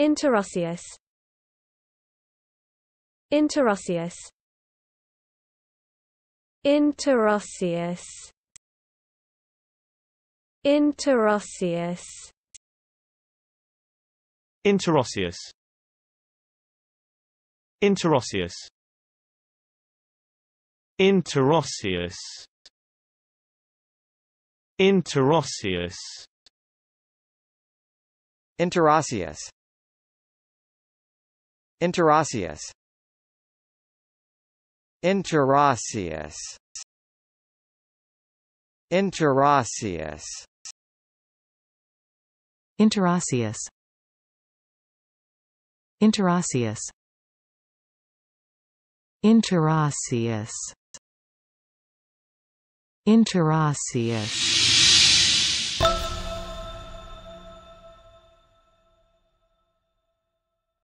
Interossius Interossius Interossius Interossius Interossius Interossius Interossius Interossius Interossius Interosseous Interosseous Interosseous Interosseous Interosseous Interosseous Interosseous